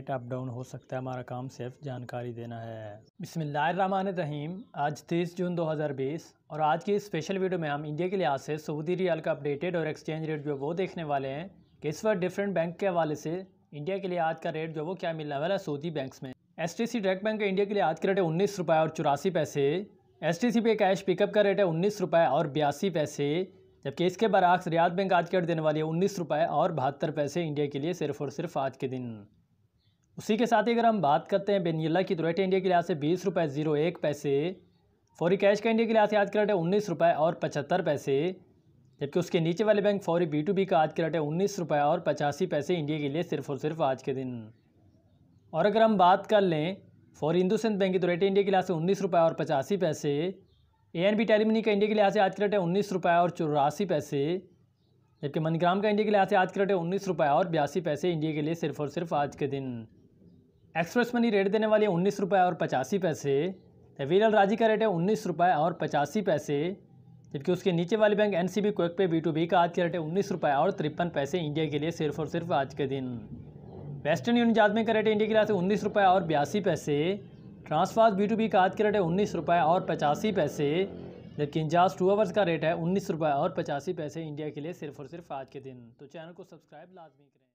rate up down हो सकता है हमारा काम सिर्फ जानकारी देना है बिसमिल्ल रहीम आज तीस जून 2020 और आज की स्पेशल वीडियो में हम इंडिया के लिहाज से सऊदी रियाल का अपडेटेड और एक्सचेंज रेट जो है वो देखने वाले हैं कि इस वक्त डिफरेंट बैंक के हवाले से इंडिया के लिए आज का रेट जो है वो क्या मिलने वाला है सऊदी बैंक में S T C direct bank का इंडिया के लिए आज का रेट है उन्नीस रुपये और चौरासी पैसे एस टी सी पे कैश पिकअप का रेट है उन्नीस रुपये और बयासी पैसे जबकि इसके बरक्स रियाद बैंक आज का रेट देने वाली है उन्नीस रुपये और बहत्तर पैसे इंडिया के लिए सिर्फ और सिर्फ आज के दिन उसी के साथ ही अगर हम बात करते हैं बेनियला की तो रेट इंडिया के लिहाज से बीस रुपये ज़ीरो एक पैसे फौरी कैश का इंडिया के लिहाज से आज का रेट है उन्नीस रुपये और पचहत्तर पैसे जबकि उसके नीचे वाले बैंक फौरी बी टू बी का आज का रेट है उन्नीस रुपये और पचासी पैसे इंडिया के लिए सिर्फ और सिर्फ आज के दिन और अगर हम बात कर लें फौरी हिंदुस्तान बैंक की तो रेट इंडिया के लिहाज से उन्नीस रुपये और पचासी पैसे ए एन बी टेलीमनी का इंडिया के लिहाज से आज का रेट है उन्नीस रुपये और चौरासी पैसे जबकि मनीग्राम का इंडिया के लिहाज से आज का रेट है उन्नीस रुपये और बयासी पैसे इंडिया के लिए सिर्फ और सिर्फ आज के दिन एक्सप्रेस मनी रेट देने वाली है उन्नीस रुपये और पचासी पैसे वीरल राजी का रेट है उन्नीस रुपये और पचासी पैसे जबकि उसके नीचे वाली bank N C B quick pay B to B का आज का रेट है उन्नीस रुपये और तिरपन पैसे इंडिया के लिए सिर्फ और सिर्फ आज के दिन वेस्टर्न यूनियन जादमे का रेट इंडिया के लिए उन्नीस रुपये और बयासी पैसे ट्रांसफास्ट बी टू बी का आज का रेट है उन्नीस रुपये और पचासी पैसे जबकि इंजाज टू आवर्स का रेट है उन्नीस रुपये और पचासी पैसे इंडिया के लिए सिर्फ और सिर्फ आज के दिन तो चैनल को सब्सक्राइब लाजमी करें